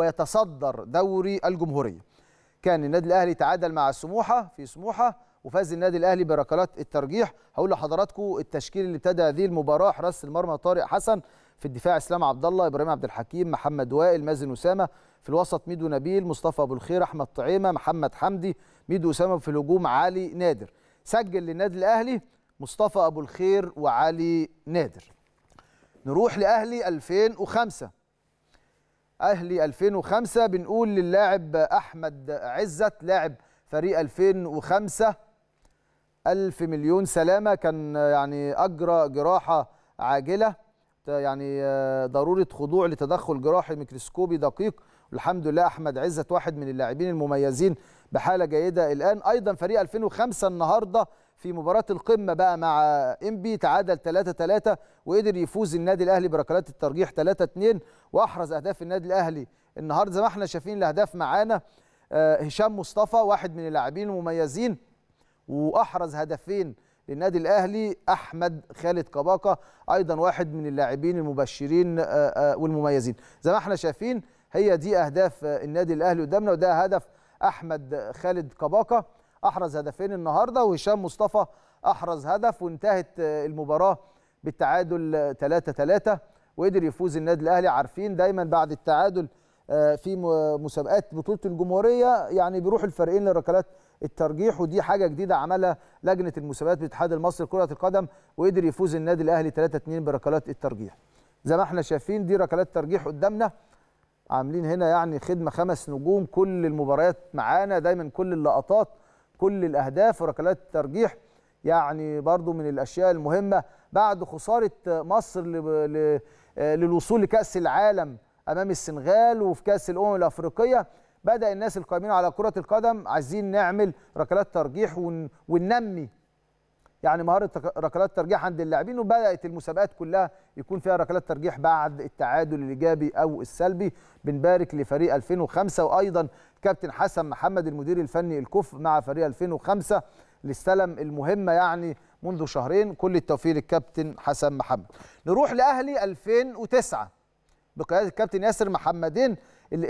ويتصدر دوري الجمهوريه كان النادي الاهلي تعادل مع سموحه في سموحه وفاز النادي الاهلي بركلات الترجيح هقول لحضراتكم التشكيل اللي ابتدى هذه المباراه حراس المرمى طارق حسن في الدفاع اسلام عبد الله ابراهيم عبد الحكيم محمد وائل مازن اسامه في الوسط ميدو نبيل مصطفى ابو الخير احمد طعيمه محمد حمدي ميدو اسامه في الهجوم علي نادر سجل للنادي الاهلي مصطفى ابو الخير وعلي نادر نروح لاهلي 2005 اهلي 2005 بنقول للاعب احمد عزت لاعب فريق 2005 ألف مليون سلامة كان يعني أجرى جراحة عاجلة يعني آه، ضرورة خضوع لتدخل جراحي ميكروسكوبي دقيق والحمد لله أحمد عزت واحد من اللاعبين المميزين بحالة جيدة الآن أيضا فريق 2005 النهاردة في مباراه القمه بقى مع انبي تعادل 3 3 وقدر يفوز النادي الاهلي بركلات الترجيح 3 2 واحرز اهداف النادي الاهلي النهارده زي ما احنا شايفين الاهداف معانا آه، هشام مصطفى واحد من اللاعبين المميزين واحرز هدفين للنادي الاهلي احمد خالد كباكا ايضا واحد من اللاعبين المبشرين آه، آه، والمميزين زي ما احنا شايفين هي دي اهداف النادي الاهلي قدامنا وده هدف احمد خالد كباكا احرز هدفين النهارده وهشام مصطفى احرز هدف وانتهت آه، المباراه بالتعادل 3 3 وقدر يفوز النادي الاهلي عارفين دايما بعد التعادل آه، في مسابقات بطوله الجمهوريه يعني بيروح الفريقين لركلات الترجيح ودي حاجه جديده عملها لجنه المسابقات بالاتحاد المصري لكره القدم وقدر يفوز النادي الاهلي 3 2 بركلات الترجيح زي ما احنا شايفين دي ركلات ترجيح قدامنا عاملين هنا يعني خدمه خمس نجوم كل المباريات معانا دايما كل اللقطات كل الاهداف وركلات الترجيح يعني برضو من الاشياء المهمه بعد خساره مصر آه، للوصول لكاس العالم امام السنغال وفي كاس الامم الافريقيه بدا الناس القائمين على كره القدم عايزين نعمل ركلات ترجيح وننمي يعني مهاره ركلات ترجيح عند اللاعبين وبدات المسابقات كلها يكون فيها ركلات ترجيح بعد التعادل الايجابي او السلبي بنبارك لفريق 2005 وايضا كابتن حسن محمد المدير الفني الكف مع فريق 2005 اللي استلم المهمه يعني منذ شهرين كل التوفيق للكابتن حسن محمد نروح لاهلي 2009 بقياده الكابتن ياسر محمدين اللي